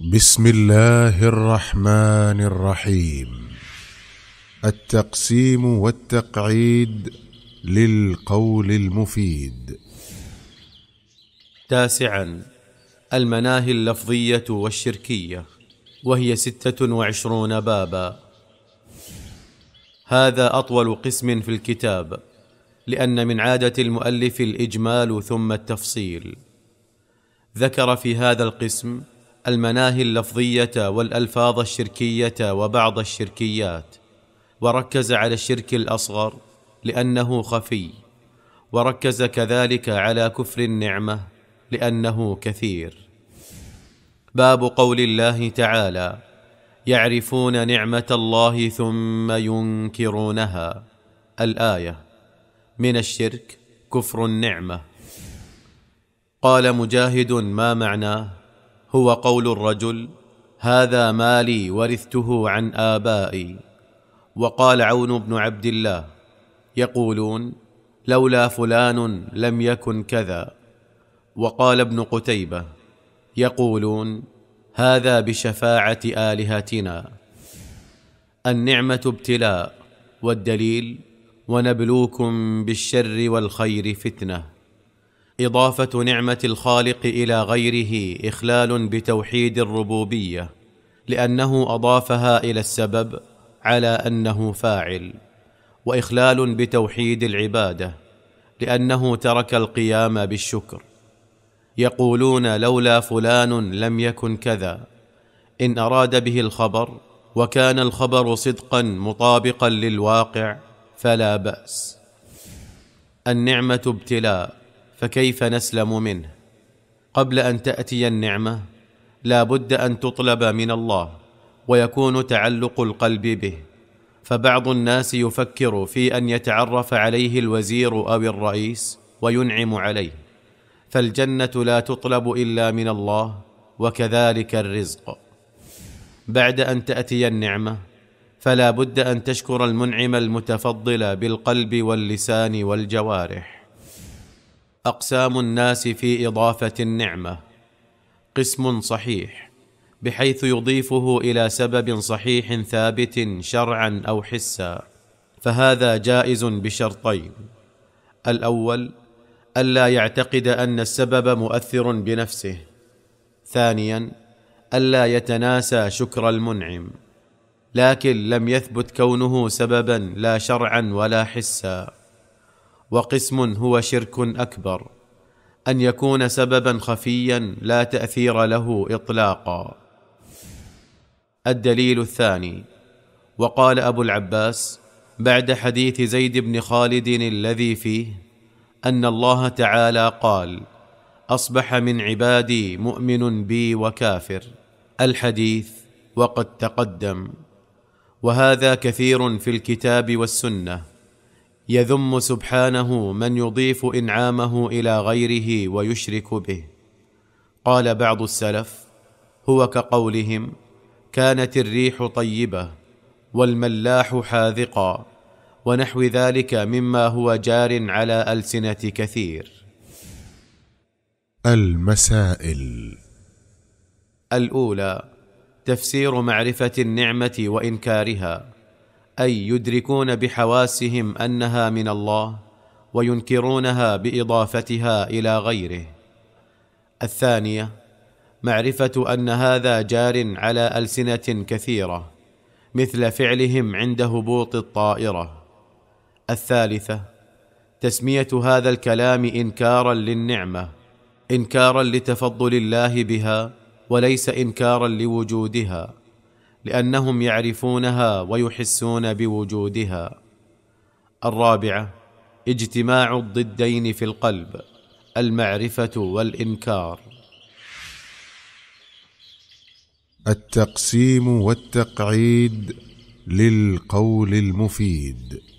بسم الله الرحمن الرحيم التقسيم والتقعيد للقول المفيد تاسعا المناهي اللفظية والشركية وهي ستة وعشرون بابا هذا أطول قسم في الكتاب لأن من عادة المؤلف الإجمال ثم التفصيل ذكر في هذا القسم المناهي اللفظيه والالفاظ الشركيه وبعض الشركيات وركز على الشرك الاصغر لانه خفي وركز كذلك على كفر النعمه لانه كثير باب قول الله تعالى يعرفون نعمه الله ثم ينكرونها الايه من الشرك كفر النعمه قال مجاهد ما معناه هو قول الرجل هذا مالي ورثته عن ابائي وقال عون بن عبد الله يقولون لولا فلان لم يكن كذا وقال ابن قتيبه يقولون هذا بشفاعه الهتنا النعمه ابتلاء والدليل ونبلوكم بالشر والخير فتنه اضافه نعمه الخالق الى غيره اخلال بتوحيد الربوبيه لانه اضافها الى السبب على انه فاعل واخلال بتوحيد العباده لانه ترك القيام بالشكر يقولون لولا فلان لم يكن كذا ان اراد به الخبر وكان الخبر صدقا مطابقا للواقع فلا باس النعمه ابتلاء فكيف نسلم منه قبل ان تاتي النعمه لا بد ان تطلب من الله ويكون تعلق القلب به فبعض الناس يفكر في ان يتعرف عليه الوزير او الرئيس وينعم عليه فالجنه لا تطلب الا من الله وكذلك الرزق بعد ان تاتي النعمه فلا بد ان تشكر المنعم المتفضل بالقلب واللسان والجوارح اقسام الناس في اضافه النعمه قسم صحيح بحيث يضيفه الى سبب صحيح ثابت شرعا او حسا فهذا جائز بشرطين الاول الا يعتقد ان السبب مؤثر بنفسه ثانيا الا يتناسى شكر المنعم لكن لم يثبت كونه سببا لا شرعا ولا حسا وقسم هو شرك اكبر ان يكون سببا خفيا لا تاثير له اطلاقا الدليل الثاني وقال ابو العباس بعد حديث زيد بن خالد الذي فيه ان الله تعالى قال اصبح من عبادي مؤمن بي وكافر الحديث وقد تقدم وهذا كثير في الكتاب والسنه يذم سبحانه من يضيف انعامه الى غيره ويشرك به قال بعض السلف هو كقولهم كانت الريح طيبه والملاح حاذقا ونحو ذلك مما هو جار على السنه كثير المسائل الاولى تفسير معرفه النعمه وانكارها اي يدركون بحواسهم انها من الله وينكرونها باضافتها الى غيره الثانيه معرفه ان هذا جار على السنه كثيره مثل فعلهم عند هبوط الطائره الثالثه تسميه هذا الكلام انكارا للنعمه انكارا لتفضل الله بها وليس انكارا لوجودها لانهم يعرفونها ويحسون بوجودها الرابعه اجتماع الضدين في القلب المعرفه والانكار التقسيم والتقعيد للقول المفيد